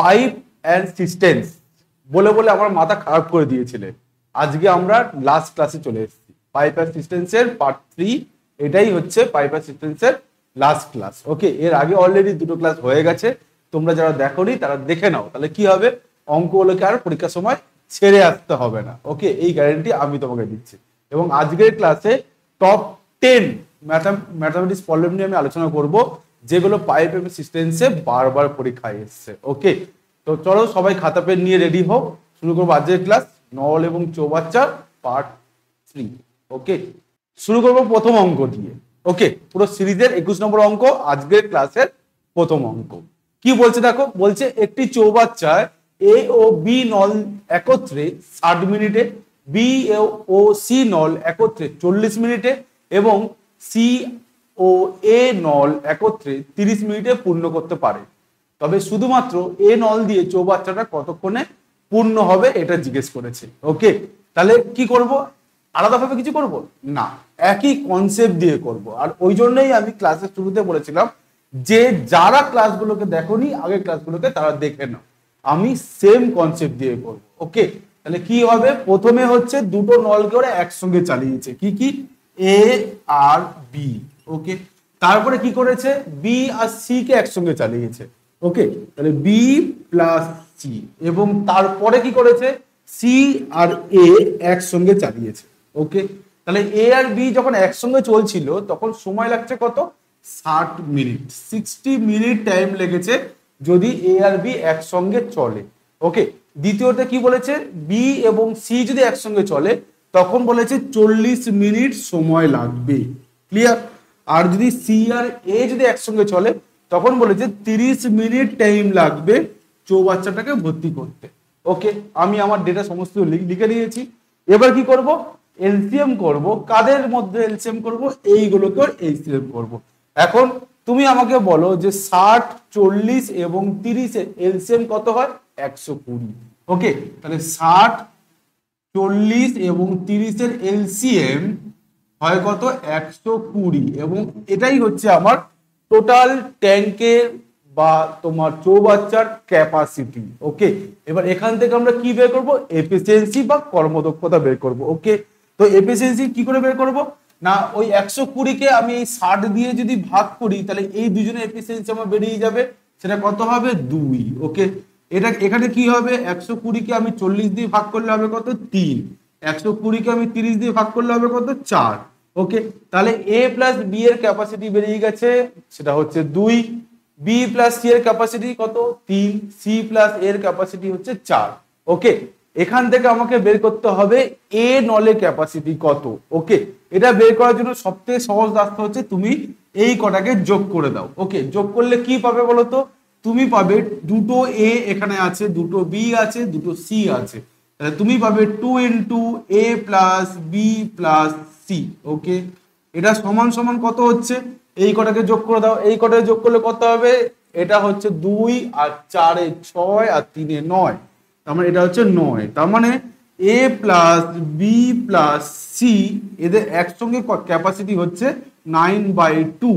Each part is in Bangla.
পাইপ অ্যান্ড সিস্টেন্স বলে বলে আমার মাথা খারাপ করে দিয়েছিলে আজকে আমরা লাস্ট ক্লাসে চলে এসেছি পাইপ অ্যান্ড সিস্টেন্সের পার্ট থ্রি এটাই হচ্ছে পাইপ অ্যান্ড সিস্টেন্সের লাস্ট ক্লাস ওকে এর আগে অলরেডি দুটো ক্লাস হয়ে গেছে তোমরা যারা নি তারা দেখে নাও তাহলে কি হবে অঙ্কগুলোকে আর পরীক্ষার সময় ছেড়ে আসতে হবে না ওকে এই গ্যারেন্টি আমি তোমাকে দিচ্ছি এবং আজকের ক্লাসে টপ টেন ম্যাথামেটিক্স প্রবলেম নিয়ে আমি আলোচনা করব যেগুলো পাইপ এবং সিস্টেন্সে বারবার পরীক্ষায় এসছে ওকে তো চলো সবাই খাতা পেন নিয়ে রেডি হোক শুরু করবো আজকের ক্লাস নল এবং চৌবাচ্চার পার্ট থ্রি ওকে শুরু করবো প্রথম অঙ্ক দিয়ে ওকে পুরো সিরিজের একুশ নম্বর অঙ্ক আজকের ক্লাসের প্রথম অঙ্ক কি বলছে দেখো বলছে একটি চৌবাচ্চায় এ ও বি নল একত্রে ষাট মিনিটে বি ও সি নল একত্রে চল্লিশ মিনিটে এবং সি ও এ নল একত্রে 30 মিনিটে পূর্ণ করতে পারে তবে শুধুমাত্র এ নল দিয়ে চৌবাচ্চাটা কতক্ষণে পূর্ণ হবে এটা জিজ্ঞেস করেছে ওকে তাহলে কি করব আলাদাভাবে কিছু করব না একই কনসেপ্ট দিয়ে করব আর ওই জন্যই আমি ক্লাসের শুরুতে বলেছিলাম যে যারা ক্লাসগুলোকে দেখোনি আগের ক্লাসগুলোকে তারা দেখে না আমি সেম কনসেপ্ট দিয়ে করব ওকে তাহলে কি হবে প্রথমে হচ্ছে দুটো নলকে ওরা একসঙ্গে চালিয়েছে কি কি এ আর বি ওকে তারপরে কি করেছে বি আর সি কে একসঙ্গে চালিয়েছে ওকে তাহলে বি প্লাস সি এবং তারপরে কি করেছে সি আর এ একসঙ্গে চালিয়েছে ওকে তাহলে এ আর বি যখন একসঙ্গে চলছিল তখন সময় লাগছে কত ষাট মিনিট সিক্সটি মিনিট টাইম লেগেছে যদি এ আর বি একসঙ্গে চলে ওকে দ্বিতীয়তে কি বলেছে বি এবং সি যদি একসঙ্গে চলে তখন বলেছে চল্লিশ মিনিট সময় লাগবে ক্লিয়ার আর যদি সি আর এ যদি একসঙ্গে চলে তখন বলেছে তিরিশ মিনিট টাইম লাগবে চৌবাচ্চাটাকে ভর্তি করতে ওকে আমি আমার ডেটা সমস্ত লিখে নিয়েছি এবার কি করব এলসিএম করব কাদের মধ্যে এলসিএম করব এইগুলোকে এলসিএম করব এখন তুমি আমাকে বলো যে ষাট চল্লিশ এবং তিরিশে এলসিএম কত হয় একশো কুড়ি ওকে তাহলে ষাট চল্লিশ এবং তিরিশের এলসিএম হয় কত একশো কুড়ি এবং এটাই হচ্ছে আমার টোটাল ট্যাঙ্কের বা তোমার চৌবাচ্চার ক্যাপাসিটি ওকে এবার এখান থেকে আমরা কি বের করব এফিসিয়েন্সি বা কর্মদক্ষতা বের করব ওকে তো এফিসিয়েন্সি কি করে বের করব না ওই একশো কুড়িকে আমি ষাট দিয়ে যদি ভাগ করি তাহলে এই দুজনের এফিসিয়েন্সি আমার বেরিয়ে যাবে সেটা কত হবে দুই ওকে এটা এখানে কি হবে একশো কুড়িকে আমি চল্লিশ দিয়ে ভাগ করলে হবে কত তিন একশো কুড়িকে আমি তিরিশ দিয়ে ভাগ করলে হবে কত চার ওকে তাহলে এ প্লাস বি এর ক্যাপাসিটি বেরিয়ে গেছে সেটা হচ্ছে দুই বি প্লাস সি এর ক্যাপাসিটি কত তিন সি প্লাস এর ক্যাপাসিটি হচ্ছে চার ওকে এখান থেকে আমাকে বের করতে হবে এ নলে ক্যাপাসিটি কত ওকে এটা বের করার জন্য সবথেকে সহজ রাস্তা হচ্ছে তুমি এই কটাকে যোগ করে দাও ওকে যোগ করলে কি পাবে বলো তো তুমি পাবে দুটো এ এখানে আছে দুটো বি আছে দুটো সি আছে তাহলে তুমি পাবে two into A plus B plus C okay এটা সমান সমান কত হচ্ছে এই কটাকে যোগ করে দাও এই কটাকে যোগ করলে কত হবে এটা হচ্ছে দুই আর চারে ছয় আর তিনে নয় তার মানে এটা হচ্ছে নয় তার মানে A plus B plus C এদের একসঙ্গে ক্যাপাসিটি হচ্ছে nine by two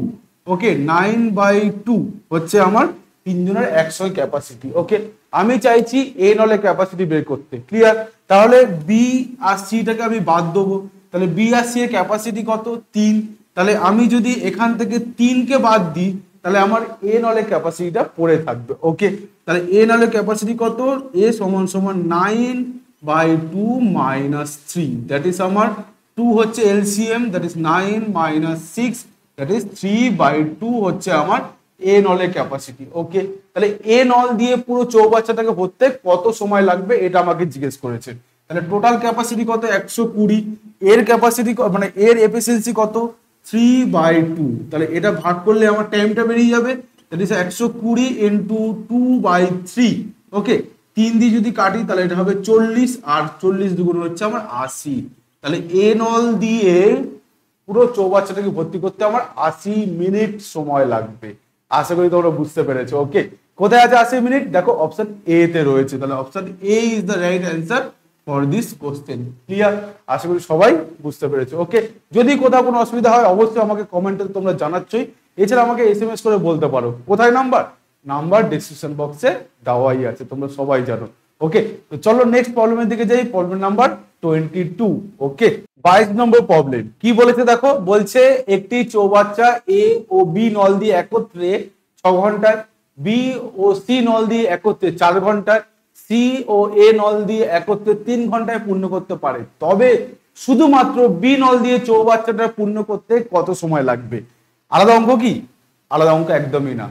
okay nine by two হচ্ছে আমার তিনজনের একসঙ্গে ক্যাপাসিটি ওকে আমি চাইছি এ নলে ক্যাপাসিটি বের করতে ক্লিয়ার তাহলে বি আর সিটাকে আমি বাদ দেবো তাহলে বি আর সি এর ক্যাপাসিটি কত তিন তাহলে আমি যদি এখান থেকে তিনকে বাদ দিই তাহলে আমার এ নলের ক্যাপাসিটিটা পড়ে থাকবে ওকে তাহলে এ নলের ক্যাপাসিটি কত এ সমান সমান nine by two minus three that is আমার টু হচ্ছে LCM that is nine minus six that is three by two হচ্ছে আমার এ নলের ক্যাপাসিটি ওকে তাহলে এ নল দিয়ে পুরো চৌবাচ্চাটাকে ভরতে কত সময় লাগবে এটা আমাকে জিজ্ঞেস করেছে তাহলে টোটাল ক্যাপাসিটি কত একশো কুড়ি এর ক্যাপাসিটি মানে এর এফিসিয়েন্সি কত থ্রি বাই টু তাহলে এটা ভাগ করলে আমার টাইমটা বেরিয়ে যাবে একশো কুড়ি into two by three okay তিন দিয়ে যদি কাটি তাহলে এটা হবে চল্লিশ আর চল্লিশ দুগুণ হচ্ছে আমার আশি তাহলে এ নল দিয়ে পুরো চৌবাচ্চাটাকে ভর্তি করতে আমার আশি মিনিট সময় লাগবে আশা করি তোমরা বুঝতে পেরেছো ওকে কোথায় আছে আশি মিনিট দেখো অপশন এ তে রয়েছে তাহলে option A is the right answer for this question clear আশা করি সবাই বুঝতে পেরেছে ওকে যদি কোথাও কোনো অসুবিধা হয় অবশ্যই আমাকে কমেন্টে তোমরা জানাচ্ছই এছাড়া আমাকে এস এম এস করে বলতে পারো কোথায় নাম্বার নাম্বার ডিসক্রিপশন বক্সে দেওয়াই আছে তোমরা সবাই জানো ওকে তো চলো নেক্সট প্রবলেমের দিকে যাই problem number twenty two okay বাইশ নম্বর প্রবলেম কি বলেছে দেখো বলছে একটি চৌবাচ্চা এ ও বি নল দিয়ে একত্রে ছ ঘন্টায় বি ও সি নল দিয়ে একত্রে চার ঘন্টায় সি ও এ নল দিয়ে একত্রে তিন ঘন্টায় পূর্ণ করতে পারে তবে শুধুমাত্র বি নল দিয়ে চৌবাচ্চাটা পূর্ণ করতে কত সময় লাগবে আলাদা অঙ্ক কি আলাদা অঙ্ক একদমই না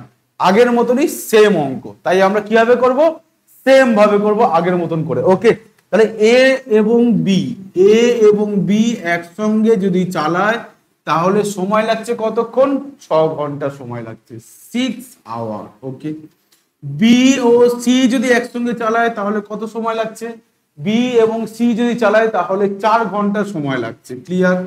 আগের মতনই সেম অঙ্ক তাই আমরা কিভাবে করব সেম ভাবে করব আগের মতন করে ওকে তাহলে এ এবং বি এ এবং বি একসঙ্গে যদি চালায় তাহলে সময় লাগছে কতক্ষণ ছ ঘন্টা সময় লাগছে সিক্স আওয়ার ওকে বি ও সি যদি একসঙ্গে চালায় তাহলে কত সময় লাগছে বি এবং সি যদি চালায় তাহলে চার ঘন্টা সময় লাগছে ক্লিয়ার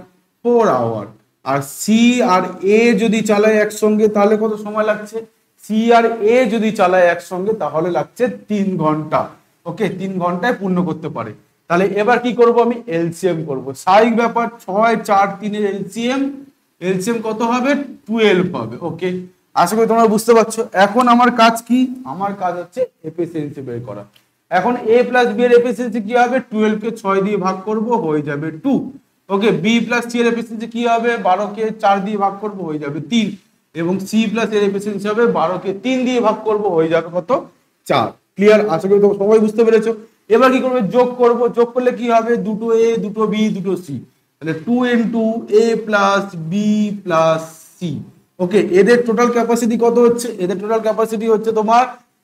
ফোর আওয়ার আর সি আর এ যদি চালায় একসঙ্গে তাহলে কত সময় লাগছে সি আর এ যদি চালায় একসঙ্গে তাহলে লাগছে তিন ঘন্টা ওকে তিন ঘন্টায় পূর্ণ করতে পারে তাহলে এবার কি করব আমি এলসিএম করব স্বাভাবিক ব্যাপার ছয় চার তিনের এলসিএম এলসিএম কত হবে টুয়েলভ হবে ওকে আশা করি তোমরা বুঝতে পারছো এখন আমার কাজ কি আমার কাজ হচ্ছে এফিসিয়েন্সি বের করা এখন এ প্লাস বি এর এফিসিয়েন্সি কি হবে টুয়েলভ কে ছয় দিয়ে ভাগ করব হয়ে যাবে two okay B plus C এর এফিসিয়েন্সি কি হবে বারো কে চার দিয়ে ভাগ করব হয়ে যাবে তিন এবং সি প্লাস এর এফিসিয়েন্সি হবে বারো কে তিন দিয়ে ভাগ করব হয়ে যাবে কত চার ক্লিয়ার আশা করি তোমরা সবাই বুঝতে পেরেছো এবার কি করবে যোগ করব যোগ করলে কি হবে দুটো এ দুটো বি দুটো সি তাহলে two into A plus B plus C okay এদের টোটাল ক্যাপাসিটি কত হচ্ছে এদের টোটাল ক্যাপাসিটি হচ্ছে তোমার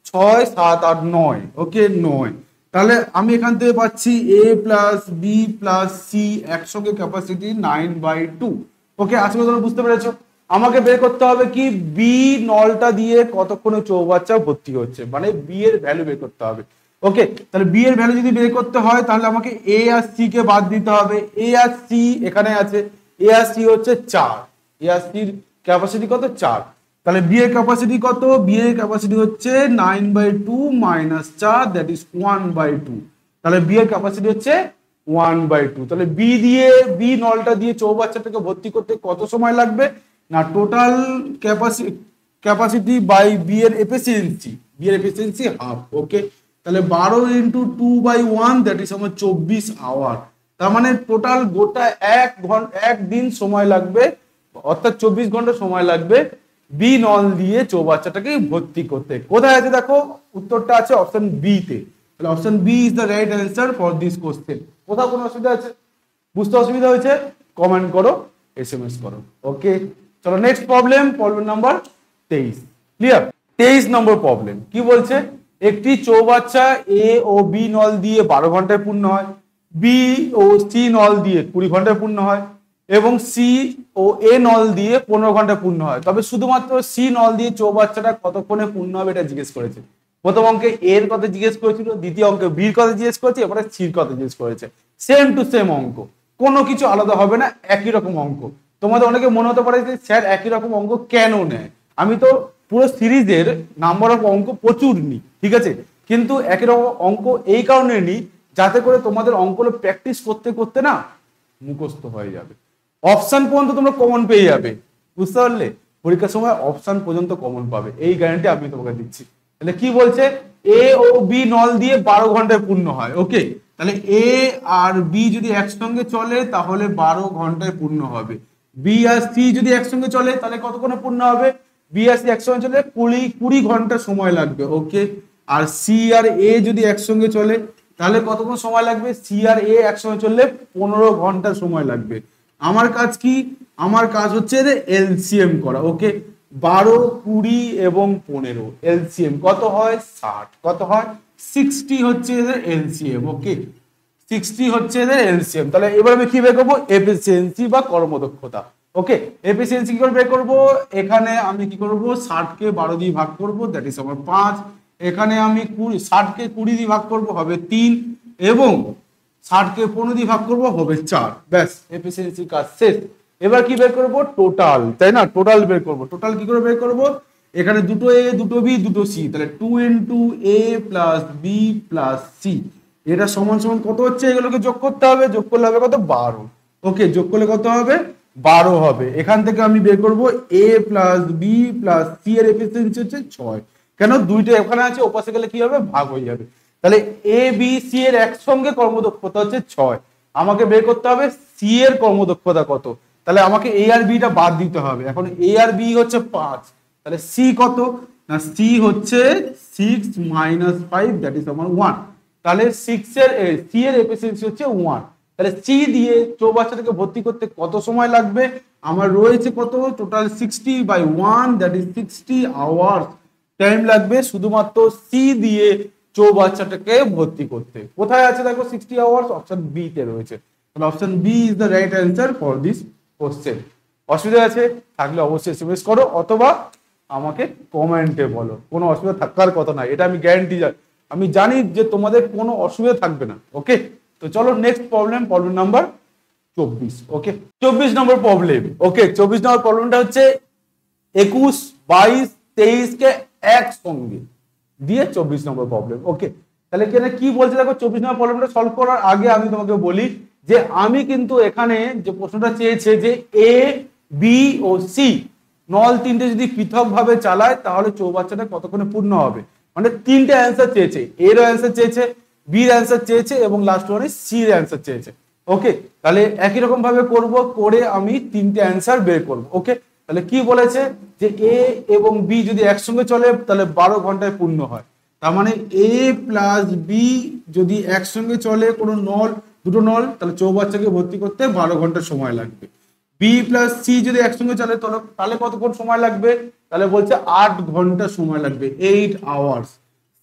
ছয় সাত আর নয় ওকে নয় তাহলে আমি এখান থেকে পাচ্ছি A plus B plus C একসঙ্গে capacity nine by two okay আজকে তোমরা বুঝতে পেরেছো আমাকে বের করতে হবে কি বি নলটা দিয়ে কতক্ষণে চৌবাচ্চা ভর্তি হচ্ছে মানে বি এর ভ্যালু বের করতে হবে ওকে তাহলে বি এর ভ্যালু যদি বের করতে হয় তাহলে আমাকে এ আর সি কে বাদ দিতে হবে এ আর সি এখানে আছে এ আর সি হচ্ছে চার এ আর সির ক্যাপাসিটি কত চার তাহলে বি এর ক্যাপাসিটি কত বি এর ক্যাপাসিটি হচ্ছে নাইন বাই টু মাইনাস চার that is one by two তাহলে বি এর ক্যাপাসিটি হচ্ছে ওয়ান বাই টু তাহলে বি দিয়ে বি নলটা দিয়ে চৌবাচ্চাটাকে ভর্তি করতে কত সময় লাগবে না total capacity capacity by B এর এফিসিয়েন্সি বি এর এফিসিয়েন্সি হাফ ওকে তাহলে বারো into two by one that is আমার চব্বিশ আওয়ার তার মানে টোটাল গোটা এক ঘন্টা এক দিন সময় লাগবে অর্থাৎ চব্বিশ ঘন্টা সময় লাগবে বি নল দিয়ে চৌবাচ্চাটাকে ভর্তি করতে কোথায় আছে দেখো উত্তরটা আছে অপশন বি তে তাহলে option B is the right answer for this question কোথাও কোনো অসুবিধা আছে বুঝতে অসুবিধা হয়েছে কমেন্ট করো এস এম এস করো ওকে চলো নেক্সট প্রবলেম প্রবলেম নাম্বার তেইশ ক্লিয়ার তেইশ নম্বর প্রবলেম কি বলছে একটি চৌবাচ্চা এ ও বি নল দিয়ে বারো ঘন্টায় পূর্ণ হয় বি ও সি নল দিয়ে কুড়ি ঘন্টায় পূর্ণ হয় এবং সি ও এ নল দিয়ে পনেরো ঘন্টা পূর্ণ হয় তবে শুধুমাত্র সি নল দিয়ে চৌবাচ্চাটা কতক্ষণে পূর্ণ হবে এটা জিজ্ঞেস করেছে প্রথম অঙ্কে এর কথা জিজ্ঞেস করেছিল দ্বিতীয় অঙ্কে বির কথা জিজ্ঞেস করেছে এবারে সির কথা জিজ্ঞেস করেছে সেম টু সেম অঙ্ক কোনো কিছু আলাদা হবে না একই রকম অঙ্ক তোমাদের অনেকে মনে হতে পারে যে স্যার একই রকম অঙ্ক কেন নেয় আমি তো পুরো সিরিজের নাম্বার অফ অঙ্ক প্রচুর নিই ঠিক আছে কিন্তু একই রকম অঙ্ক এই কারণে নিই যাতে করে তোমাদের অঙ্কগুলো প্র্যাকটিস করতে করতে না মুখস্থ হয়ে যাবে অপশান পর্যন্ত তোমরা কমন পেয়ে যাবে বুঝতে পারলে পরীক্ষার সময় অপশান পর্যন্ত কমন পাবে এই গ্যারান্টি আমি তোমাকে দিচ্ছি তাহলে কি বলছে এ ও বি নল দিয়ে বারো ঘন্টায় পূর্ণ হয় ওকে তাহলে এ আর বি যদি একসঙ্গে চলে তাহলে বারো ঘন্টায় পূর্ণ হবে বি আর সি যদি একসঙ্গে চলে তাহলে কতক্ষণে পূর্ণ হবে বি আর সি একসঙ্গে চলে কুড়ি কুড়ি ঘন্টা সময় লাগবে ওকে আর সি আর এ যদি একসঙ্গে চলে তাহলে কতক্ষণ সময় লাগবে সি আর এ একসঙ্গে চললে পনেরো ঘন্টা সময় লাগবে আমার কাজ কি আমার কাজ হচ্ছে এলসিএম করা ওকে বারো কুড়ি এবং পনেরো এলসিএম কত হয় ষাট কত হয় সিক্সটি হচ্ছে এদের এলসিএম ওকে সিক্সটি হচ্ছে এদের এলসিএম তাহলে এবার আমি কি বের করবো এফিসিয়েন্সি বা কর্মদক্ষতা ওকে এফিসিয়েন্সি কি করে বের করবো এখানে আমি কি করব ষাটকে বারো দিয়ে ভাগ করব দ্যাট ইজ আমার পাঁচ এখানে আমি কুড়ি ষাটকে কুড়ি দিয়ে ভাগ করব হবে তিন এবং ষাটকে পনেরো দিয়ে ভাগ করবো হবে চার ব্যাস এফিসিয়েন্সি e কাজ শেষ এবার কি বের করবো টোটাল তাই না টোটাল বের করবো টোটাল কি করে বের করবো এখানে দুটো এ দুটো বি দুটো সি তাহলে two into A plus B plus C এটা সমান সমান কত হচ্ছে এগুলোকে যোগ করতে হবে যোগ করলে হবে কত বারো ওকে যোগ করলে কত হবে বারো হবে এখান থেকে আমি বের করব A plus B plus C এর এফিসিয়েন্সি হচ্ছে ছয় কেন দুইটা এখানে আছে ওপাশে গেলে কি হবে ভাগ হয়ে যাবে তাহলে এ বি সি এর একসঙ্গে কর্মদক্ষতা হচ্ছে ছয় আমাকে বের করতে হবে সি এর কর্মদক্ষতা কত তাহলে আমাকে এ আর বিটা বাদ দিতে হবে এখন এ আর বি হচ্ছে পাঁচ তাহলে সি কত না সি হচ্ছে six minus five that is আমার ওয়ান তাহলে সিক্স এর সি এর এফিসিয়েন্সি হচ্ছে ওয়ান তাহলে সি দিয়ে চৌবাচ্চাটাকে ভর্তি করতে কত সময় লাগবে আমার রয়েছে কত total sixty by one that is sixty hours time লাগবে শুধুমাত্র সি দিয়ে বাচ্চাটাকে ভর্তি করতে কোথায় আছে দেখো সিক্সটি আওয়ার্স অপশন বি তে রয়েছে option B is the right answer for this question অসুবিধা আছে থাকলে অবশ্যই এসএমএস করো অথবা আমাকে কমেন্টে বলো কোনো অসুবিধা থাকার কথা না এটা আমি গ্যারান্টি আমি জানি যে তোমাদের কোনো অসুবিধা থাকবে না ওকে তো চলো নেক্সট প্রবলেম প্রবলেম নাম্বার চব্বিশ ওকে চব্বিশ নম্বর প্রবলেম ওকে চব্বিশ নম্বর প্রবলেমটা হচ্ছে একুশ বাইশ তেইশকে একসঙ্গে দিয়ে চব্বিশ নম্বর প্রবলেম ওকে তাহলে এখানে কি বলছে দেখো চব্বিশ নম্বর প্রবলেমটা সলভ করার আগে আমি তোমাকে বলি যে আমি কিন্তু এখানে যে প্রশ্নটা চেয়েছে যে এ বি ও সি নল তিনটে যদি পৃথকভাবে চালায় তাহলে চৌবাচ্চাটা কতক্ষণে পূর্ণ হবে মানে তিনটে অ্যান্সার চেয়েছে এর অ্যান্সার চেয়েছে বির অ্যান্সার চেয়েছে এবং লাস্ট ওয়ানে সির অ্যান্সার চেয়েছে ওকে তাহলে একই রকম ভাবে করব করে আমি তিনটে অ্যান্সার বের করব ওকে তাহলে কি বলেছে যে এ এবং বি যদি একসঙ্গে চলে তাহলে বারো ঘন্টায় পূর্ণ হয় তার মানে এ প্লাস বি যদি একসঙ্গে চলে কোনো নল দুটো নল তাহলে চৌবাচ্চাকে ভর্তি করতে বারো ঘন্টা সময় লাগবে বি প্লাস সি যদি একসঙ্গে চলে তাহলে তাহলে কতক্ষণ সময় লাগবে তাহলে বলছে আট ঘন্টা সময় লাগবে eight hours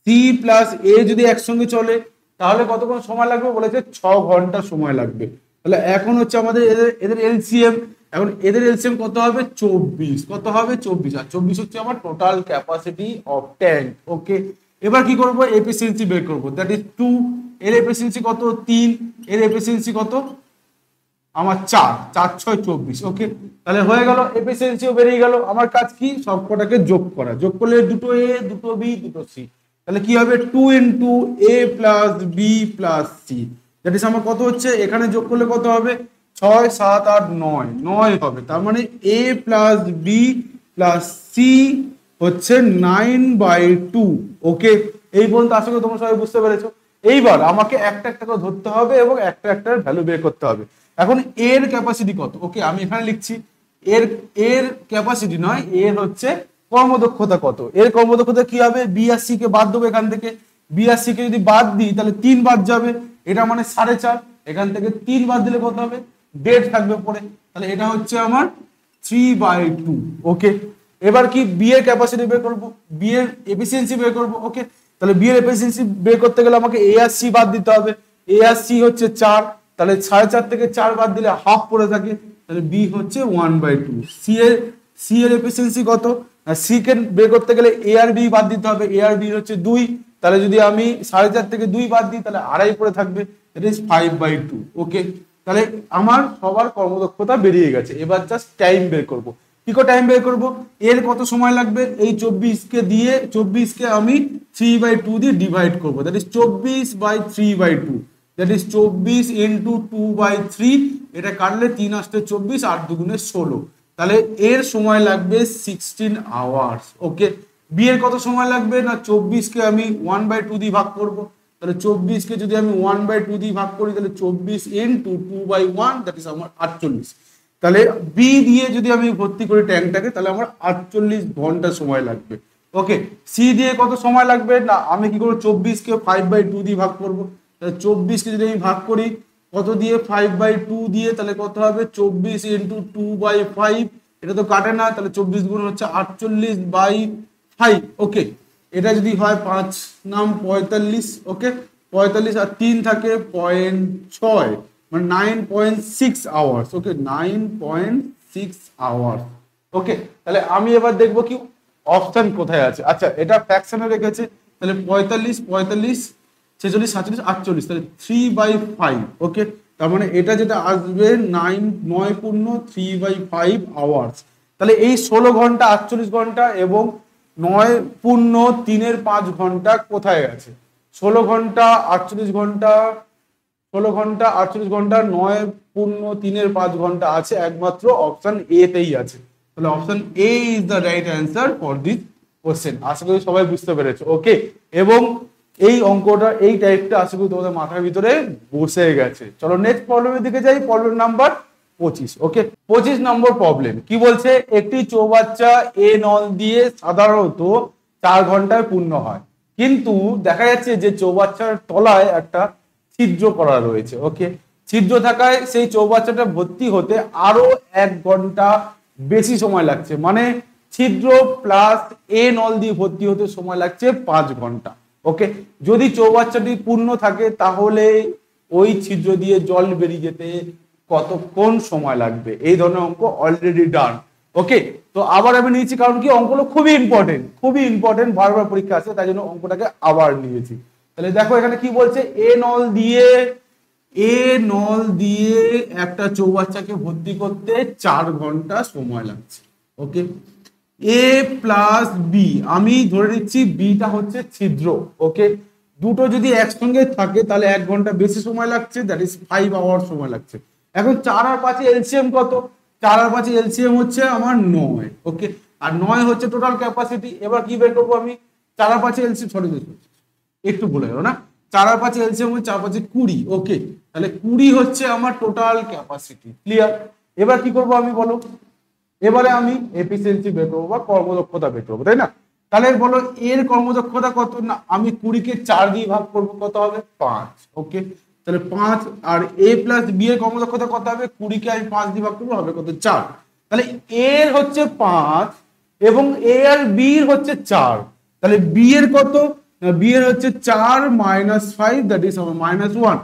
C plus A যদি একসঙ্গে চলে তাহলে কতক্ষণ সময় লাগবে বলেছে ছ ঘন্টা সময় লাগবে তাহলে এখন হচ্ছে আমাদের এদের এদের এলসিএম এখন এদের এলসিএম কত হবে চব্বিশ কত হবে চব্বিশ আর চব্বিশ হচ্ছে আমার total capacity of tank okay এবার কি করব এফিসিয়েন্সি বের করব দ্যাট ইজ টু এর এফিসিয়েন্সি কত তিন এর এফিসিয়েন্সি কত আমার চার চার ছয় চব্বিশ ওকে তাহলে হয়ে গেল এফিসিয়েন্সিও বেরিয়ে গেল আমার কাজ কি কটাকে যোগ করা যোগ করলে দুটো এ দুটো বি দুটো সি তাহলে কি হবে two into A plus B plus C that is আমার কত হচ্ছে এখানে যোগ করলে কত হবে ছয় সাত আট নয় নয় হবে তার মানে A plus B plus C হচ্ছে নাইন বাই টু ওকে এই পর্যন্ত আসলে তোমরা সবাই বুঝতে পেরেছো এইবার আমাকে একটা একটা করে ধরতে হবে এবং একটা একটার ভ্যালু বের করতে হবে এখন এর ক্যাপাসিটি কত ওকে আমি এখানে লিখছি এর এর ক্যাপাসিটি নয় এর হচ্ছে কর্মদক্ষতা কত এর কর্মদক্ষতা কি হবে বিআরসি কে বাদ দেবো এখান থেকে বিআরসি কে যদি বাদ দিই তাহলে তিন বাদ যাবে এটা মানে সাড়ে চার এখান থেকে তিন বাদ দিলে কত হবে দেড় থাকবে পরে তাহলে এটা হচ্ছে আমার থ্রি বাই টু ওকে এবার কি বিয়ের ক্যাপাসিটি বের করবো বি এফিসিয়েন্সি বের করবো ওকে তাহলে বিয়ের এফিসিয়েন্সি বের করতে গেলে আমাকে এ আর সি বাদ দিতে হবে এ আর সি হচ্ছে চার তাহলে সাড়ে চার থেকে চার বাদ দিলে হাফ পরে থাকে তাহলে বি হচ্ছে ওয়ান বাই টু সি এর সি এর এফিসিয়েন্সি কত সি কে বের করতে গেলে এ আর বি বাদ দিতে হবে এ আর বি হচ্ছে দুই তাহলে যদি আমি সাড়ে চার থেকে দুই বাদ দিই তাহলে আড়াই পরে থাকবে ফাইভ বাই টু ওকে তাহলে আমার সবার কর্মদক্ষতা বেরিয়ে গেছে এবার জাস্ট টাইম বের করব কি করে টাইম বের করব এর কত সময় লাগবে এই চব্বিশকে দিয়ে চব্বিশকে আমি থ্রি বাই টু দিয়ে ডিভাইড করবো দ্যাট ইজ চব্বিশ by three by two that is চব্বিশ ইন্টু টু বাই থ্রি এটা কাটলে তিন আসতে চব্বিশ আর দুগুণে ষোলো তাহলে এর সময় লাগবে সিক্সটিন আওয়ার্স ওকে বিয়ের কত সময় লাগবে না চব্বিশকে আমি ওয়ান বাই টু দিয়ে ভাগ করব তাহলে চব্বিশকে যদি আমি ওয়ান বাই টু দিয়ে ভাগ করি তাহলে চব্বিশ into two by one that is আমার আটচল্লিশ তাহলে বি দিয়ে যদি আমি ভর্তি করি ট্যাঙ্কটাকে তাহলে আমার আটচল্লিশ ঘন্টা সময় লাগবে ওকে সি দিয়ে কত সময় লাগবে না আমি কি করবো চব্বিশকে ফাইভ বাই টু দিয়ে ভাগ করবো তাহলে চব্বিশকে যদি আমি ভাগ করি কত দিয়ে ফাইভ বাই টু দিয়ে তাহলে কত হবে চব্বিশ ইন্টু টু বাই ফাইভ এটা তো কাটে না তাহলে চব্বিশ গুণ হচ্ছে আটচল্লিশ বাই হাই ওকে এটা যদি হয় পাঁচ নাম পঁয়তাল্লিশ ওকে পঁয়তাল্লিশ আর তিন থাকে পয়েন্ট ছয় মানে nine point six hours okay nine point six hours okay তাহলে আমি এবার দেখব কি অপশান কোথায় আছে আচ্ছা এটা ফ্যাকশনে রেখেছে তাহলে পঁয়তাল্লিশ পঁয়তাল্লিশ ছেচল্লিশ সাতচল্লিশ আটচল্লিশ তাহলে থ্রি বাই ফাইভ ওকে তার মানে এটা যেটা আসবে নাইন নয় পূর্ণ থ্রি বাই ফাইভ আওয়ার্স তাহলে এই ষোলো ঘন্টা আটচল্লিশ ঘন্টা এবং নয় পূর্ণ তিনের পাঁচ ঘন্টা কোথায় আছে ষোলো ঘন্টা আটচল্লিশ ঘন্টা ষোলো ঘন্টা আটচল্লিশ ঘন্টা নয় পূর্ণ তিনের পাঁচ ঘন্টা আছে একমাত্র অপশান এতেই আছে তাহলে option A is the right answer for this question আশা করি সবাই বুঝতে পেরেছো ওকে এবং এই অঙ্কটা এই টাইপটা আশা করি তোমাদের মাথার ভিতরে বসে গেছে চলো নেক্সট প্রবলেমের দিকে যাই প্রবলেম নাম্বার পঁচিশ ওকে পঁচিশ নম্বর প্রবলেম কি বলছে একটি চৌবাচ্চা এ নল দিয়ে সাধারণত চার ঘন্টায় পূর্ণ হয় কিন্তু দেখা যাচ্ছে যে চৌবাচ্চার তলায় একটা ছিদ্র করা রয়েছে ওকে ছিদ্র থাকায় সেই চৌবাচ্চাটা ভর্তি হতে আরো এক ঘন্টা বেশি সময় লাগছে মানে ছিদ্র প্লাস এ নল দিয়ে ভর্তি হতে সময় লাগছে পাঁচ ঘন্টা ওকে যদি চৌবাচ্চাটি পূর্ণ থাকে তাহলে ওই ছিদ্র দিয়ে জল বেরিয়ে যেতে কতক্ষণ সময় লাগবে এই ধরনের অঙ্ক অলরেডি ডান ওকে তো আবার আমি নিয়েছি কারণ কি অঙ্কগুলো খুবই ইম্পর্টেন্ট খুবই ইম্পর্টেন্ট বারবার পরীক্ষা আছে তাই জন্য অঙ্কটাকে আবার নিয়েছি তাহলে দেখো এখানে কি বলছে এ নল দিয়ে এ নল দিয়ে একটা চৌবাচ্চাকে ভর্তি করতে চার ঘন্টা সময় লাগছে ওকে এ প্লাস বি আমি ধরে নিচ্ছি বিটা হচ্ছে ছিদ্র ওকে দুটো যদি একসঙ্গে থাকে তাহলে এক ঘন্টা বেশি সময় লাগছে দ্যাট ইজ ফাইভ আওয়ার সময় লাগছে এখন চার আর পাঁচে এলসিএম কত চার আর পাঁচে এলসিএম হচ্ছে আমার নয় ওকে আর নয় হচ্ছে টোটাল ক্যাপাসিটি এবার কি বের করবো আমি চার আর পাঁচে এলসিএম সরি একটু ভুলে গেল না চার আর পাঁচে এলসিএম হচ্ছে চার পাঁচে কুড়ি ওকে তাহলে কুড়ি হচ্ছে আমার টোটাল ক্যাপাসিটি ক্লিয়ার এবার কি করব আমি বলো এবারে আমি এফিসিয়েন্সি বের করবো বা কর্মদক্ষতা বের করবো তাই না তাহলে বলো এর কর্মদক্ষতা কত না আমি কুড়িকে চার দিয়ে ভাগ করবো কত হবে পাঁচ ওকে তাহলে পাঁচ আর এ প্লাস বি এর কর্মদক্ষতা কত হবে কুড়িকে আমি পাঁচ দিয়ে ভাগ করবো হবে কত চার তাহলে এর হচ্ছে পাঁচ এবং এ আর বি এর হচ্ছে চার তাহলে বি এর কত বি এর হচ্ছে চার মাইনাস ফাইভ দ্যাট ইজ আমার মাইনাস ওয়ান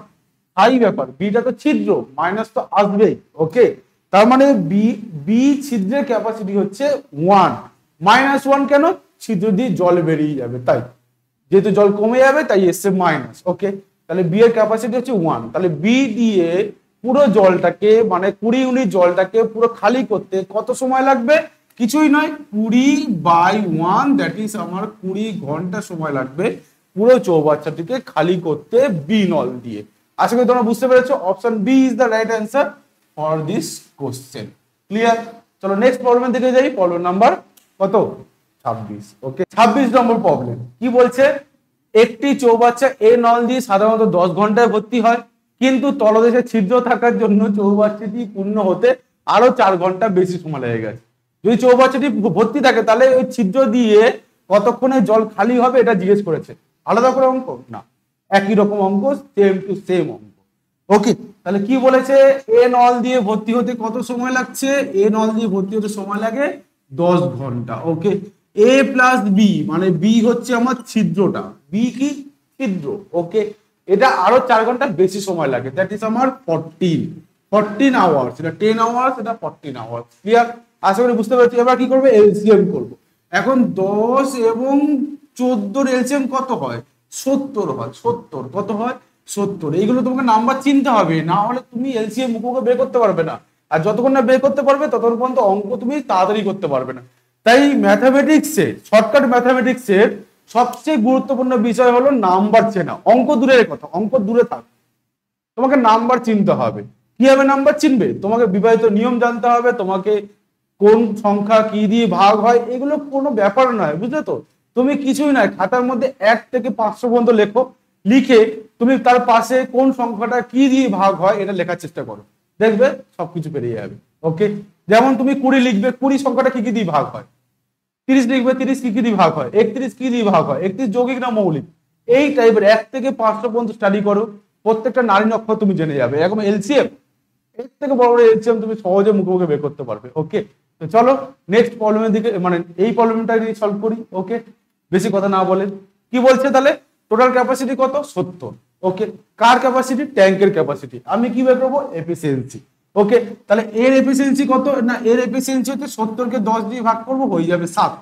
তাই ব্যাপার বিটা তো ছিদ্র মাইনাস তো আসবেই ওকে তার মানে বি বি ছিদ্রের ক্যাপাসিটি হচ্ছে ওয়ান মাইনাস ওয়ান কেন ছিদ্র দিয়ে জল বেরিয়ে যাবে তাই যেহেতু জল কমে যাবে তাই এসছে মাইনাস ওকে তাহলে বি এর ক্যাপাসিটি হচ্ছে ওয়ান তাহলে বি দিয়ে পুরো জলটাকে মানে কুড়ি ইউনিট জলটাকে পুরো খালি করতে কত সময় লাগবে কিছুই নয় কুড়ি বাই ওয়ান দ্যাট ইজ আমার কুড়ি ঘন্টা সময় লাগবে পুরো চৌবাচ্চাটিকে খালি করতে বি নল দিয়ে আশা করি তোমরা বুঝতে পেরেছো option B is the right answer for this question clear চলো নেক্সট প্রবলেমের দিকে যাই প্রবলেম নাম্বার কত ছাব্বিশ ওকে ছাব্বিশ নম্বর প্রবলেম কি বলছে একটি চৌবাচ্চা এ নল দিয়ে সাধারণত দশ ঘন্টায় ভর্তি হয় কিন্তু তলদেশে ছিদ্র থাকার জন্য চৌবাচ্চাটি পূর্ণ হতে আরো চার ঘন্টা বেশি সময় লেগে গেছে যদি চৌবাচ্চাটি ভর্তি থাকে তাহলে ওই ছিদ্র দিয়ে কতক্ষণে জল খালি হবে এটা জিজ্ঞেস করেছে আলাদা করে অঙ্ক না একই রকম অঙ্ক সেম টু সেম অঙ্ক ওকে তাহলে কি বলেছে এ নল দিয়ে ভর্তি হতে কত সময় লাগছে এ নল দিয়ে ভর্তি হতে সময় লাগে দশ ঘন্টা ওকে এ প্লাস বি মানে বি হচ্ছে আমার ছিদ্রটা বি কি ছিদ্র ওকে এটা আরো চার ঘন্টা বেশি সময় লাগে দ্যাট ইজ আমার ফর্টিন ফর্টিন আওয়ার্স এটা টেন আওয়ার্স এটা ফর্টিন আওয়ার্স ক্লিয়ার আশা করি বুঝতে পারছি এবার কি করবে এলসিএম করবো এখন দশ এবং চোদ্দোর এলসিএম কত হয় সত্তর হয় সত্তর কত হয় সত্তর এইগুলো তোমাকে নাম্বার চিনতে হবে না হলে তুমি এলসিএম মুখোকে বের করতে পারবে না আর যতক্ষণ না বের করতে পারবে ততক্ষণ পর্যন্ত অঙ্ক তুমি তাড়াতাড়ি করতে পারবে না তাই ম্যাথামেটিক্সে শর্টকাট ম্যাথামেটিক্সের সবচেয়ে গুরুত্বপূর্ণ বিষয় হলো নাম্বার চেনা অঙ্ক দূরের কথা অঙ্ক দূরে থাক তোমাকে নাম্বার চিনতে হবে কিভাবে নাম্বার চিনবে তোমাকে বিবাহিত নিয়ম জানতে হবে তোমাকে কোন সংখ্যা কি দিয়ে ভাগ হয় এগুলো কোনো ব্যাপার নয় বুঝলে তো তুমি কিছুই নয় খাতার মধ্যে এক থেকে পাঁচশো পর্যন্ত লেখো লিখে তুমি তার পাশে কোন সংখ্যাটা কি দিয়ে ভাগ হয় এটা লেখার চেষ্টা করো দেখবে সবকিছু পেরিয়ে যাবে ওকে যেমন তুমি কুড়ি লিখবে কুড়ি সংখ্যাটা কি কি দিয়ে ভাগ হয় তিরিশ লিখবে তিরিশ কি কি দিয়ে ভাগ হয় একত্রিশ কি দিয়ে ভাগ হয় একত্রিশ যৌগিক না মৌলিক এই টাইপের এক থেকে পাঁচটা পর্যন্ত স্টাডি করো প্রত্যেকটা নারী নক্ষত্র তুমি জেনে যাবে এরকম এলসিএম এর থেকে বড় বড় এলসিএম তুমি সহজে মুখে মুখে বের করতে পারবে ওকে তো চলো নেক্সট প্রবলেমের দিকে মানে এই প্রবলেমটা নিয়ে সলভ করি ওকে বেশি কথা না বলেন কি বলছে তাহলে টোটাল ক্যাপাসিটি কত সত্তর ওকে কার ক্যাপাসিটি ট্যাঙ্কের ক্যাপাসিটি আমি কি বের করবো এফিসিয়েন্সি ওকে তাহলে এর এফিসিয়েন্সি কত না এর এফিসিয়েন্সি হচ্ছে কে দশ দিয়ে ভাগ করবো হয়ে যাবে সাত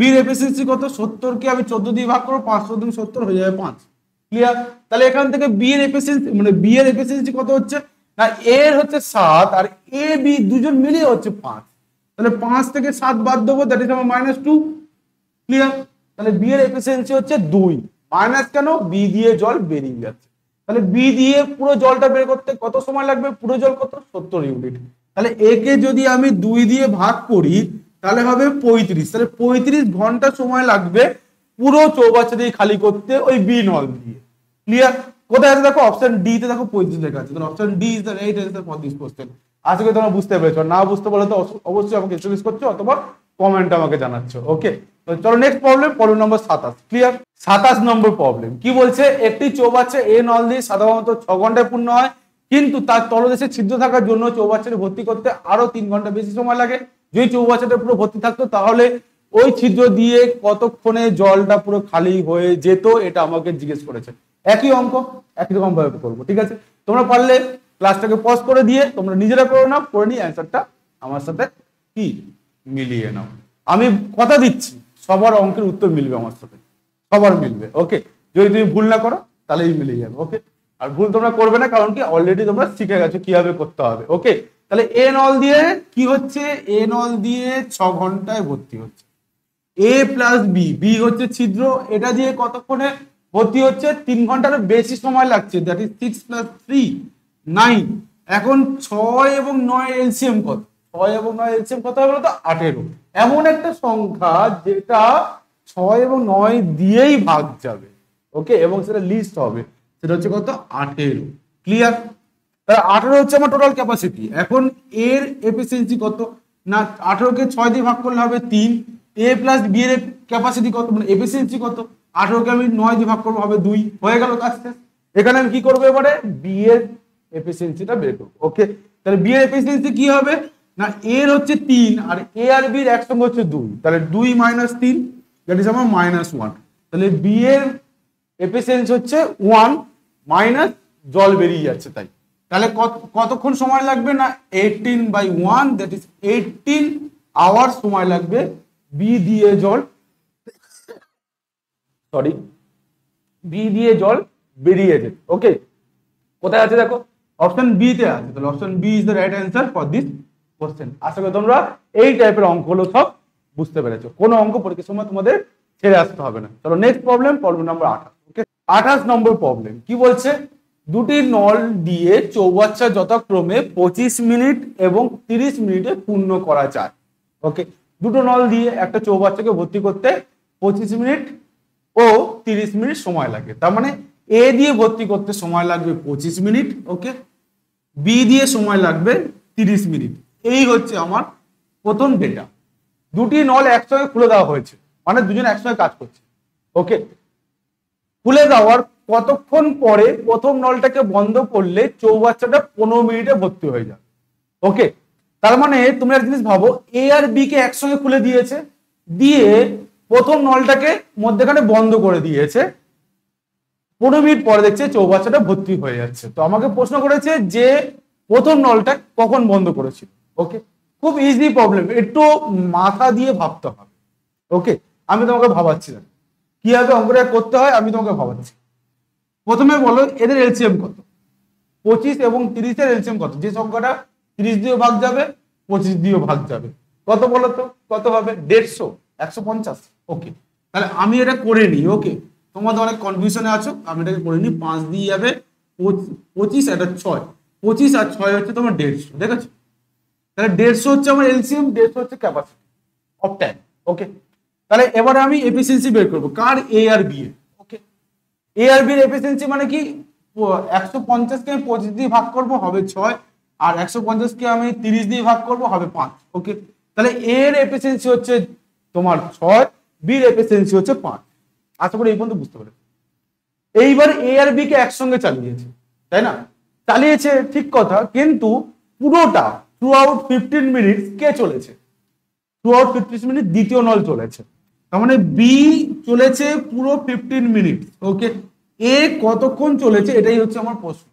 বির এফিসিয়েন্সি কত সত্তর কে আমি চোদ্দ দিয়ে ভাগ করবো পাঁচশো দিন সত্তর হয়ে যাবে পাঁচ ক্লিয়ার তাহলে এখান থেকে বি এর এফিসিয়েন্সি মানে বি এর এফিসিয়েন্সি কত হচ্ছে না এর হচ্ছে সাত আর এ বি দুজন মিলিয়ে হচ্ছে পাঁচ তাহলে পাঁচ থেকে সাত বাদ দেবো দ্যাট ইজ আমার মাইনাস টু ক্লিয়ার তাহলে বি এর এফিসিয়েন্সি হচ্ছে দুই মাইনাস কেন বি দিয়ে জল বেরিয়ে যাচ্ছে তাহলে বি দিয়ে পুরো জলটা বের করতে কত সময় লাগবে পুরো জল কত সত্তর ইউনিট তাহলে একে যদি আমি দুই দিয়ে ভাগ করি তাহলে হবে পঁয়ত্রিশ তাহলে পঁয়ত্রিশ ঘন্টা সময় লাগবে পুরো চৌবাচ্চা দিয়ে খালি করতে ওই বি নল দিয়ে ক্লিয়ার কোথায় আছে দেখো অপশন ডি তে দেখো পঁয়ত্রিশ লেখা আছে option D is the right answer for this question আজকে তোমরা বুঝতে পেরেছো না বুঝতে পারলে তো অবশ্যই আমাকে এসএমএস করছো অথবা কমেন্ট আমাকে জানাচ্ছ ওকে তো চলো নেক্সট প্রবলেম প্রবলেম নম্বর সাতাশ ক্লিয়ার সাতাশ নম্বর প্রবলেম কি বলছে একটি চৌবাচ্চা এ নল দিয়ে সাধারণত ছ ঘন্টায় পূর্ণ হয় কিন্তু তার তলদেশে ছিদ্র থাকার জন্য চৌবাচ্চাটি ভর্তি করতে আরো তিন ঘন্টা বেশি সময় লাগে যদি চৌবাচ্চাটা পুরো ভর্তি থাকতো তাহলে ওই ছিদ্র দিয়ে কতক্ষণে জলটা পুরো খালি হয়ে যেত এটা আমাকে জিজ্ঞেস করেছে একই অঙ্ক একই রকম ভাবে করবো ঠিক আছে তোমরা পারলে ক্লাসটাকে পজ করে দিয়ে তোমরা নিজেরা করো না করে নিই অ্যান্সারটা আমার সাথে কি মিলিয়ে নাও আমি কথা দিচ্ছি সবার অঙ্কের উত্তর মিলবে আমার সাথে সবার মিলবে ওকে যদি তুমি ভুল না করো তাহলেই মিলে যাবে ওকে আর ভুল তোমরা করবে না কারণ কি অলরেডি তোমরা শিখে গেছো কিভাবে করতে হবে ওকে তাহলে এ নল দিয়ে কি হচ্ছে এ নল দিয়ে ছ ঘন্টায় ভর্তি হচ্ছে এ প্লাস বি বি হচ্ছে ছিদ্র এটা দিয়ে কতক্ষণে ভর্তি হচ্ছে তিন ঘন্টার বেশি সময় লাগছে that is six plus three nine এখন ছয় এবং নয় এলসিএম কত ছয় এবং নয় এলসিএম কত হবে বলতো আঠেরো এমন একটা সংখ্যা যেটা ছয় এবং নয় দিয়েই ভাগ যাবে ওকে এবং সেটা লিস্ট হবে সেটা হচ্ছে কত আঠেরো ক্লিয়ার তাহলে আঠেরো হচ্ছে আমার টোটাল ক্যাপাসিটি এখন এর এফিসিয়েন্সি কত না আঠেরোকে ছয় দিয়ে ভাগ করলে হবে তিন এ প্লাস বি এর ক্যাপাসিটি কত মানে এফিসিয়েন্সি কত আঠেরোকে আমি নয় দিয়ে ভাগ করবো হবে দুই হয়ে গেল কাজ এখানে আমি কি করবো এবারে বি এর এফিসিয়েন্সিটা বের করবো ওকে তাহলে বি এর এফিসিয়েন্সি কি হবে না এর হচ্ছে তিন আর এ আর বির একসঙ্গে হচ্ছে দুই তাহলে দুই মাইনাস তিন দ্যাট ইজ আমার মাইনাস ওয়ান তাহলে বি এর এফিসিয়েন্স হচ্ছে ওয়ান মাইনাস জল বেরিয়ে যাচ্ছে তাই তাহলে কতক্ষণ সময় লাগবে না eighteen by one that is eighteen hour সময় লাগবে বি দিয়ে জল সরি বি দিয়ে জল বেরিয়ে যেত ওকে কোথায় আছে দেখো অপশন বি তে আছে তাহলে option B is the right answer for this question আশা করি তোমরা এই টাইপের অঙ্কগুলো সব বুঝতে পেরেছো কোনো অঙ্ক পরীক্ষার সময় তোমাদের ছেড়ে আসতে হবে না চলো নেক্সট প্রবলেম প্রবলেম নম্বর আঠাশ ওকে আঠাশ নম্বর প্রবলেম কি বলছে দুটি নল দিয়ে চৌবাচ্চা যথাক্রমে পঁচিশ মিনিট এবং তিরিশ মিনিটে পূর্ণ করা যায় ওকে দুটো নল দিয়ে একটা চৌবাচ্চাকে ভর্তি করতে পঁচিশ মিনিট ও তিরিশ মিনিট সময় লাগে তার মানে এ দিয়ে ভর্তি করতে সময় লাগবে পঁচিশ মিনিট ওকে বি দিয়ে সময় লাগবে তিরিশ মিনিট এই হচ্ছে আমার প্রথম ডেটা দুটি নল একসঙ্গে খুলে দেওয়া হয়েছে মানে দুজন একসঙ্গে কাজ করছে ওকে খুলে দেওয়ার কতক্ষণ পরে প্রথম নলটাকে বন্ধ করলে চৌবাচ্চাটা পনেরো মিনিটে ভর্তি হয়ে যাবে ওকে তার মানে তুমি এক জিনিস ভাবো এ আর বি কে একসঙ্গে খুলে দিয়েছে দিয়ে প্রথম নলটাকে মধ্যেখানে বন্ধ করে দিয়েছে পনেরো মিনিট পরে দেখছে চৌবাচ্চাটা ভর্তি হয়ে যাচ্ছে তো আমাকে প্রশ্ন করেছে যে প্রথম নলটা কখন বন্ধ করেছিল ওকে খুব ইজি প্রবলেম একটু মাথা দিয়ে ভাবতে হবে ওকে আমি তোমাকে ভাবাচ্ছি না কিভাবে অঙ্কটা করতে হয় আমি তোমাকে ভাবাচ্ছি প্রথমে বলো এদের এলসিএম কত পঁচিশ এবং তিরিশের এলসিএম কত যে সংখ্যাটা তিরিশ দিয়ে ভাগ যাবে পঁচিশ দিয়ে ভাগ যাবে কত বলো তো কত হবে দেড়শো একশো পঞ্চাশ ওকে তাহলে আমি এটা করে নিই ওকে তোমাদের অনেক কনফিউশনে আছো আমি এটাকে করে নিই পাঁচ দিয়ে যাবে পঁচিশ এটা ছয় পঁচিশ আর ছয় হচ্ছে তোমার দেড়শো দেখেছো তাহলে দেড়শো হচ্ছে আমার এলসিএম দেড়শো হচ্ছে ক্যাপাসিটি অফ টাইম ওকে তাহলে এবারে আমি এফিসিয়েন্সি বের করবো কার এ আর বি এর ওকে এ আর বি এর এফিসিয়েন্সি মানে কি একশো পঞ্চাশকে আমি পঁচিশ দিয়ে ভাগ করবো হবে ছয় আর একশো পঞ্চাশকে আমি তিরিশ দিয়ে ভাগ করবো হবে পাঁচ ওকে তাহলে এ এর এফিসিয়েন্সি হচ্ছে তোমার ছয় বির এফিসিয়েন্সি হচ্ছে পাঁচ আশা করি এই পর্যন্ত বুঝতে পারে এইবার এ আর বি কে একসঙ্গে চালিয়েছে তাই না চালিয়েছে ঠিক কথা কিন্তু পুরোটা টু আউট ফিফটিন মিনিট কে চলেছে টু আউট ফিফটিন মিনিট দ্বিতীয় নল চলেছে তার মানে বি চলেছে পুরো ফিফটিন মিনিট ওকে এ কতক্ষণ চলেছে এটাই হচ্ছে আমার প্রশ্ন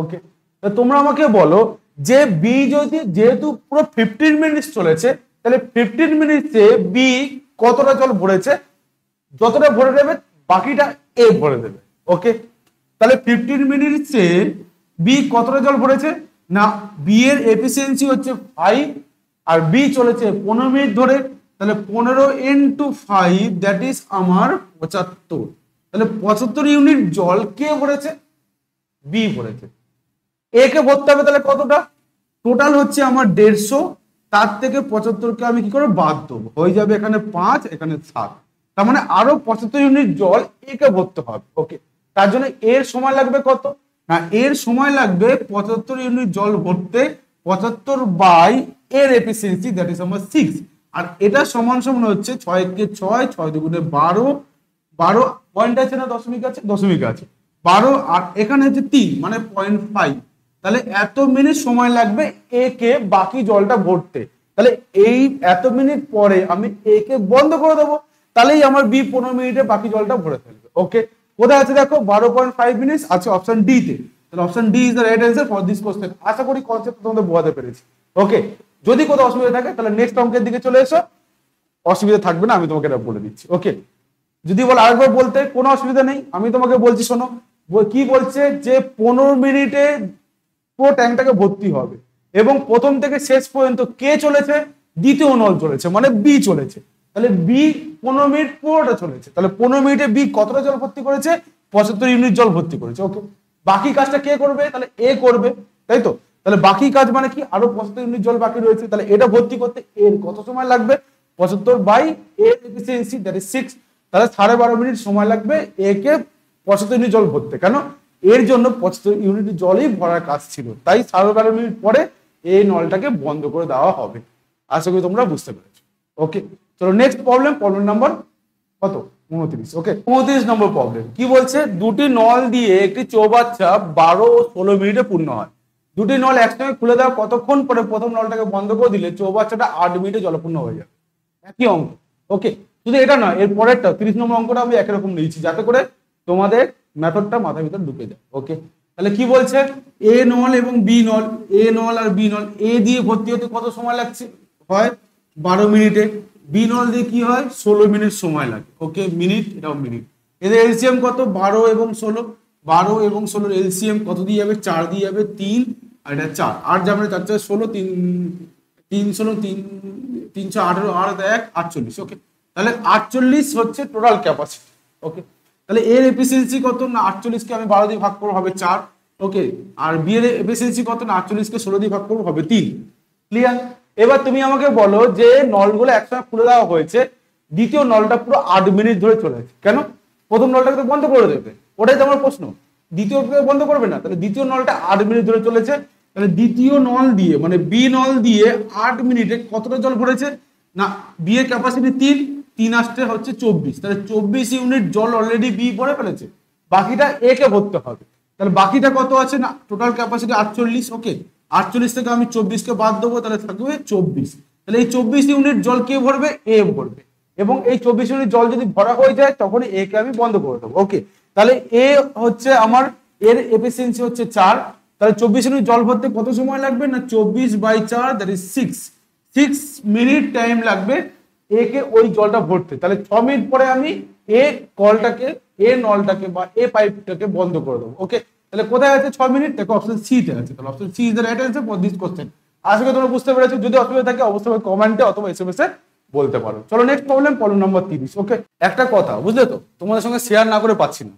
ওকে তা তোমরা আমাকে বলো যে বি যদি যেহেতু পুরো ফিফটিন মিনিটস চলেছে তাহলে ফিফটিন মিনিটসে বি কতটা জল ভরেছে যতটা ভরে দেবে বাকিটা এ ভরে দেবে ওকে তাহলে ফিফটিন মিনিটসে বি কতটা জল ভরেছে না বি এর এফিসিয়েন্সি হচ্ছে ফাইভ আর বি চলেছে পনেরো মিনিট ধরে তাহলে পনেরো ইন্টু ফাইভ দ্যাট ইজ আমার পঁচাত্তর তাহলে পঁচাত্তর ইউনিট জল কে ভরেছে বি ভরেছে এ কে ভরতে হবে তাহলে কতটা টোটাল হচ্ছে আমার দেড়শো তার থেকে পঁচাত্তরকে আমি কি করে বাদ দেবো হয়ে যাবে এখানে পাঁচ এখানে সাত তার মানে আরো পঁচাত্তর ইউনিট জল এ কে ভরতে হবে ওকে তার জন্য এর সময় লাগবে কত না এর সময় লাগবে পঁচাত্তর ইউনিট জল ভরতে পঁচাত্তর বাই এর এফিসিয়েন্সি দ্যাট ইজ আমার সিক্স আর এটা সমান সমান হচ্ছে ছয়কে ছয় ছয় দুগুণে বারো বারো পয়েন্ট আছে না দশমিক আছে দশমিক আছে বারো আর এখানে হচ্ছে তিন মানে পয়েন্ট ফাইভ তাহলে এত মিনিট সময় লাগবে এ কে বাকি জলটা ভরতে তাহলে এই এত মিনিট পরে আমি এ কে বন্ধ করে দেবো তাহলেই আমার বি পনেরো মিনিটে বাকি জলটা ভরে ফেলবে ওকে কোথায় আছে দেখো বারো পয়েন্ট ফাইভ মিনিটস আছে অপশন ডি তে তাহলে option D is the right answer for this question আশা করি কনসেপ্ট তোমাদের বোঝাতে পেরেছি ওকে যদি কোথাও অসুবিধা থাকে তাহলে নেক্সট অঙ্কের দিকে চলে এসো অসুবিধা থাকবে না আমি তোমাকে এটা বলে দিচ্ছি ওকে যদি বল আরেকবার বলতে কোনো অসুবিধা নেই আমি তোমাকে বলছি শোনো কি বলছে যে পনেরো মিনিটে পুরো ট্যাঙ্কটাকে ভর্তি হবে এবং প্রথম থেকে শেষ পর্যন্ত কে চলেছে দ্বিতীয় নল চলেছে মানে বি চলেছে তাহলে বি পনেরো মিনিট পুরোটা চলেছে তাহলে পনেরো মিনিটে বি কতটা জল ভর্তি করেছে পঁচাত্তর ইউনিট জল ভর্তি করেছে ওকে বাকি কাজটা কে করবে তাহলে এ করবে তাই তো তাহলে বাকি কাজ মানে কি আরো পঁচাত্তর ইউনিট জল বাকি রয়েছে তাহলে এটা ভর্তি করতে এর কত সময় লাগবে পঁচাত্তর by efficiency that is six তাহলে সাড়ে বারো মিনিট সময় লাগবে এ কে পঁচাত্তর ইউনিট জল ভরতে কেন এর জন্য পঁচাত্তর ইউনিট জলই ভরার কাজ ছিল তাই সাড়ে বারো মিনিট পরে এই নলটাকে বন্ধ করে দেওয়া হবে আশা করি তোমরা বুঝতে পেরেছো ওকে চলো নেক্সট প্রবলেম প্রবলেম নাম্বার কত উনত্রিশ ওকে উনত্রিশ নম্বর প্রবলেম কি বলছে দুটি নল দিয়ে একটি চৌবাচ্চা বারো ও ষোলো মিনিটে পূর্ণ হয় দুটি নল একসঙ্গে খুলে দেওয়া কতক্ষণ পরে প্রথম নলটাকে বন্ধ করে দিলে চৌবাচ্চাটা আট মিনিটে জলপূর্ণ হয়ে যাবে একই অঙ্ক ওকে শুধু এটা নয় এর পরেরটা তিরিশ নম্বর অঙ্কটা আমি একরকম নিয়েছি যাতে করে তোমাদের মেথডটা মাথার ভিতর ঢুকে যায় ওকে তাহলে কি বলছে এ নল এবং বি নল এ নল আর বি নল এ দিয়ে ভর্তি হতে কত সময় লাগছে হয় বারো মিনিটে বিনল দিয়ে কি হয় ষোলো মিনিট সময় লাগে ওকে মিনিট এটাও মিনিট এদের এলসিএম কত বারো এবং ষোলো বারো এবং ষোলোর এলসিএম কত দিয়ে যাবে চার দিয়ে যাবে তিন আর এটা চার আট যাবে মানে চার চার ষোলো তিন তিন ষোলো তিন তিনশো আঠেরো আর এক আটচল্লিশ ওকে তাহলে আটচল্লিশ হচ্ছে টোটাল ক্যাপাসিটি ওকে তাহলে এর এফিসিয়েন্সি কত না আটচল্লিশকে আমি বারো দিয়ে ভাগ করবো হবে চার ওকে আর বিয়ের এফিসিয়েন্সি কত না আটচল্লিশকে ষোলো দিয়ে ভাগ করবো হবে তিন ক্লিয়ার এবার তুমি আমাকে বলো যে নলগুলো একসঙ্গে খুলে দেওয়া হয়েছে দ্বিতীয় নলটা পুরো আট মিনিট ধরে চলেছে কেন প্রথম নলটাকে তো বন্ধ করে দেবে ওটাই তো আমার প্রশ্ন দ্বিতীয় বন্ধ করবে না তাহলে দ্বিতীয় নলটা আট মিনিট ধরে চলেছে তাহলে দ্বিতীয় নল দিয়ে মানে বি নল দিয়ে আট মিনিটে কতটা জল ভরেছে না বি এর ক্যাপাসিটি তিন তিন আসতে হচ্ছে চব্বিশ তাহলে চব্বিশ ইউনিট জল অলরেডি বি ভরে ফেলেছে বাকিটা এ কে ভরতে হবে তাহলে বাকিটা কত আছে না টোটাল ক্যাপাসিটি আটচল্লিশ ওকে আটচল্লিশ থেকে আমি চব্বিশকে বাদ দেবো তাহলে থাকবে চব্বিশ তাহলে এই চব্বিশ ইউনিট জল কে ভরবে এ ভরবে এবং এই চব্বিশ ইউনিট জল যদি ভরা হয়ে যায় তখন এ কে আমি বন্ধ করে দেবো ওকে তাহলে এ হচ্ছে আমার এর এফিসিয়েন্সি হচ্ছে চার তাহলে চব্বিশ ইউনিট জল ভরতে কত সময় লাগবে না চব্বিশ বাই চার that is six six minute time লাগবে এ কে ওই জলটা ভরতে তাহলে ছ মিনিট পরে আমি এ কলটাকে এ নলটাকে বা এ পাইপটাকে বন্ধ করে দেবো ওকে তাহলে কোথায় আছে ছ মিনিট দেখো অপশন সিতে আছে তাহলে option C is the right answer for this question আশা করি তোমরা বুঝতে পেরেছো যদি অসুবিধা থাকে অবশ্যই কমেন্টে অথবা এস এম এস এ বলতে পারো চলো নেক্সট প্রবলেম প্রবলেম নম্বর তিরিশ ওকে একটা কথা বুঝলে তো তোমাদের সঙ্গে শেয়ার না করে পাচ্ছি না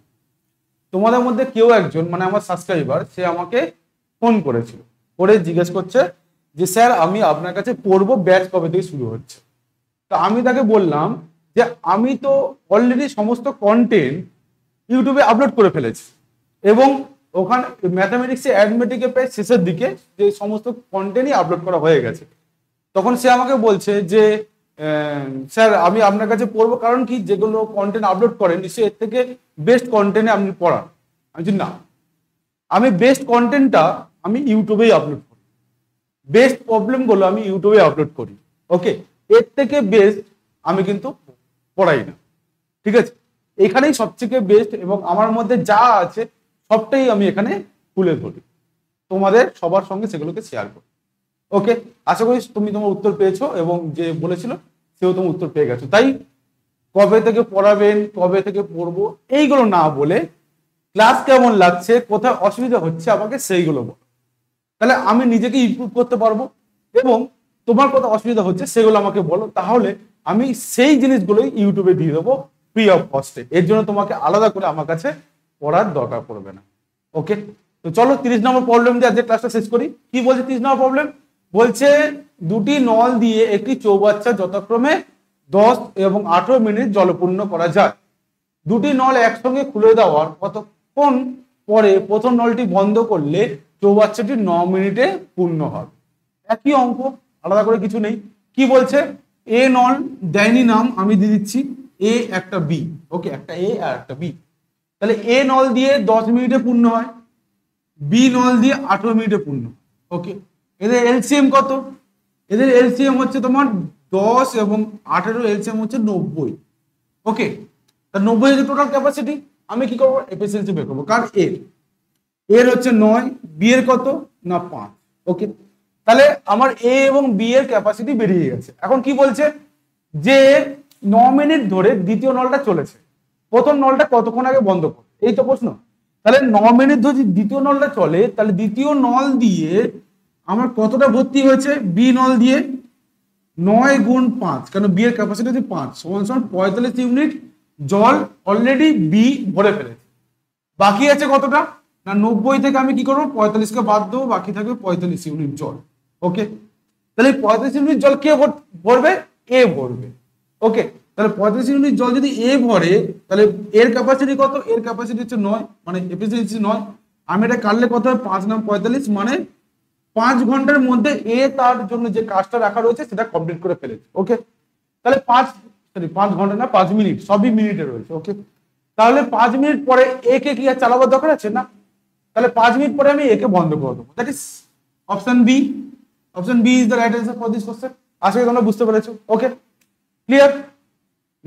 তোমাদের মধ্যে কেউ একজন মানে আমার সাবস্ক্রাইবার সে আমাকে ফোন করেছিল করে জিজ্ঞেস করছে যে স্যার আমি আপনার কাছে পড়বো ব্যাচ কবে থেকে শুরু হচ্ছে তো আমি তাকে বললাম যে আমি তো অলরেডি সমস্ত কন্টেন্ট ইউটিউবে আপলোড করে ফেলেছি এবং ওখানে ম্যাথামেটিক্সে অ্যাডমেটিকে প্রায় শেষের দিকে যে সমস্ত কন্টেন্টই আপলোড করা হয়ে গেছে তখন সে আমাকে বলছে যে স্যার আমি আপনার কাছে পড়বো কারণ কি যেগুলো কন্টেন্ট আপলোড করেন নিশ্চয়ই এর থেকে বেস্ট কন্টেন্টে আপনি পড়ান আমি না আমি বেস্ট কন্টেন্টটা আমি ইউটিউবেই আপলোড করি বেস্ট প্রবলেমগুলো আমি ইউটিউবে আপলোড করি ওকে এর থেকে বেস্ট আমি কিন্তু পড়াই না ঠিক আছে এখানেই সবথেকে বেস্ট এবং আমার মধ্যে যা আছে সবটাই আমি এখানে তুলে ধরি তোমাদের সবার সঙ্গে সেগুলোকে শেয়ার করি ওকে আশা করি তুমি তোমার উত্তর পেয়েছো এবং যে বলেছিল সেও তোমার উত্তর পেয়ে গেছো তাই কবে থেকে পড়াবেন কবে থেকে পড়বো এইগুলো না বলে ক্লাস কেমন লাগছে কোথায় অসুবিধা হচ্ছে আমাকে সেইগুলো বল তাহলে আমি নিজেকে ইম্প্রুভ করতে পারবো এবং তোমার কোথাও অসুবিধা হচ্ছে সেগুলো আমাকে বলো তাহলে আমি সেই জিনিসগুলোই ইউটিউবে দিয়ে দেবো ফ্রি অফ কস্টে এর জন্য তোমাকে আলাদা করে আমার কাছে পড়ার দরকার পড়বে না ওকে তো চলো তিরিশ নম্বর প্রবলেম দিয়ে আজকে ক্লাসটা শেষ করি কি বলছে তিরিশ নম্বর প্রবলেম বলছে দুটি নল দিয়ে একটি চৌবাচ্চা যথাক্রমে দশ এবং আঠেরো মিনিট জলপূর্ণ করা যায় দুটি নল একসঙ্গে খুলে দেওয়ার কতক্ষণ পরে প্রথম নলটি বন্ধ করলে চৌবাচ্চাটি ন মিনিটে পূর্ণ হবে একই অঙ্ক আলাদা করে কিছু নেই কি বলছে এ নল দেয়নি নাম আমি দিয়ে দিচ্ছি এ একটা বি ওকে একটা এ আর একটা বি তাহলে এ নল দিয়ে দশ মিনিটে পূর্ণ হয় বি নল দিয়ে আঠেরো মিনিটে পূর্ণ ওকে এদের এলসিএম কত এদের এলসিএম হচ্ছে তোমার দশ এবং আঠেরো এলসিএম হচ্ছে নব্বই ওকে তা নব্বই হচ্ছে টোটাল ক্যাপাসিটি আমি কি করবো এফিসিয়েন্সি বের করবো কার এর এর হচ্ছে নয় বি এর কত না পাঁচ ওকে তাহলে আমার এ এবং বি এর ক্যাপাসিটি বেরিয়ে গেছে এখন কি বলছে যে ন মিনিট ধরে দ্বিতীয় নলটা চলেছে প্রথম নলটা কতক্ষণ আগে বন্ধ করো এই তো প্রশ্ন তাহলে ন মিনিট যদি দ্বিতীয় নলটা চলে তাহলে দ্বিতীয় নল দিয়ে আমার কতটা ভর্তি হয়েছে বি নল দিয়ে নয় গুণ পাঁচ কেন বি এর ক্যাপাসিটি হচ্ছে পাঁচ সমান সমান পঁয়তাল্লিশ ইউনিট জল অলরেডি বি ভরে ফেলেছে বাকি আছে কতটা না নব্বই থেকে আমি কি করবো পঁয়তাল্লিশকে বাদ দেবো বাকি থাকবে পঁয়তাল্লিশ ইউনিট জল ওকে তাহলে পঁয়তাল্লিশ ইউনিট জল কে ভরবে এ ভরবে ওকে তাহলে পঁয়তাল্লিশ ইউনিট জল যদি এ ভরে তাহলে এর ক্যাপাসিটি কত এর ক্যাপাসিটি হচ্ছে নয় মানে এফিসিয়েন্সি নয় আমি এটা কাটলে কত হয় পাঁচ নাম পঁয়তাল্লিশ মানে পাঁচ ঘন্টার মধ্যে এ তার জন্য যে কাজটা রাখা রয়েছে সেটা কমপ্লিট করে ফেলেছে ওকে তাহলে পাঁচ সরি পাঁচ ঘন্টা না পাঁচ মিনিট সবই মিনিটে রয়েছে ওকে তাহলে পাঁচ মিনিট পরে এ কে কি আর চালাবার দরকার আছে না তাহলে পাঁচ মিনিট পরে আমি একে বন্ধ করে দেবো that is option B option B is the right answer for this question আশা করি তোমরা বুঝতে পেরেছো ওকে ক্লিয়ার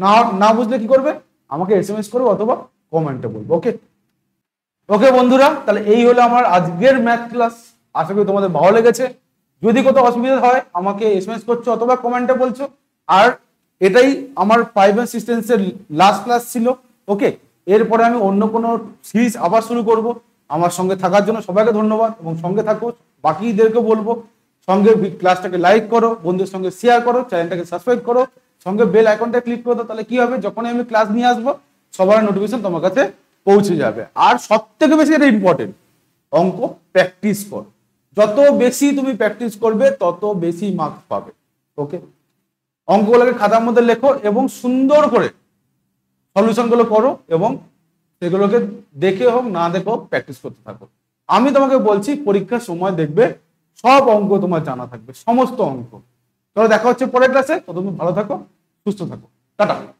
না না বুঝলে কি করবে আমাকে এস এম এস করবে অথবা কমেন্টে বলবো ওকে ওকে বন্ধুরা তাহলে এই হলো আমার আজকের ম্যাথ ক্লাস আশা করি তোমাদের ভালো লেগেছে যদি কোথাও অসুবিধা হয় আমাকে এস এম এস করছো অথবা কমেন্টে বলছো আর এটাই আমার ফাইভ সিস্টেন্সের লাস্ট ক্লাস ছিল ওকে এরপরে আমি অন্য কোনো সিরিজ আবার শুরু করব আমার সঙ্গে থাকার জন্য সবাইকে ধন্যবাদ এবং সঙ্গে থাকো বাকিদেরকে বলবো সঙ্গে ক্লাসটাকে লাইক করো বন্ধুদের সঙ্গে শেয়ার করো চ্যানেলটাকে সাবস্ক্রাইব করো সঙ্গে বেল আইকনটা ক্লিক করে দাও তাহলে কি হবে যখনই আমি ক্লাস নিয়ে আসবো সবার নোটিফিকেশন তোমার কাছে পৌঁছে যাবে আর সব থেকে বেশি এটা ইম্পর্টেন্ট অঙ্ক প্র্যাকটিস কর যত বেশি তুমি প্র্যাকটিস করবে তত বেশি মার্কস পাবে ওকে অঙ্কগুলোকে খাতার মধ্যে লেখো এবং সুন্দর করে সলিউশনগুলো করো এবং সেগুলোকে দেখে হোক না দেখে হোক প্র্যাকটিস করতে থাকো আমি তোমাকে বলছি পরীক্ষার সময় দেখবে সব অঙ্ক তোমার জানা থাকবে সমস্ত অঙ্ক তাহলে দেখা হচ্ছে পরের ক্লাসে ততদিন ভালো থাকো সুস্থ থাকো টাটা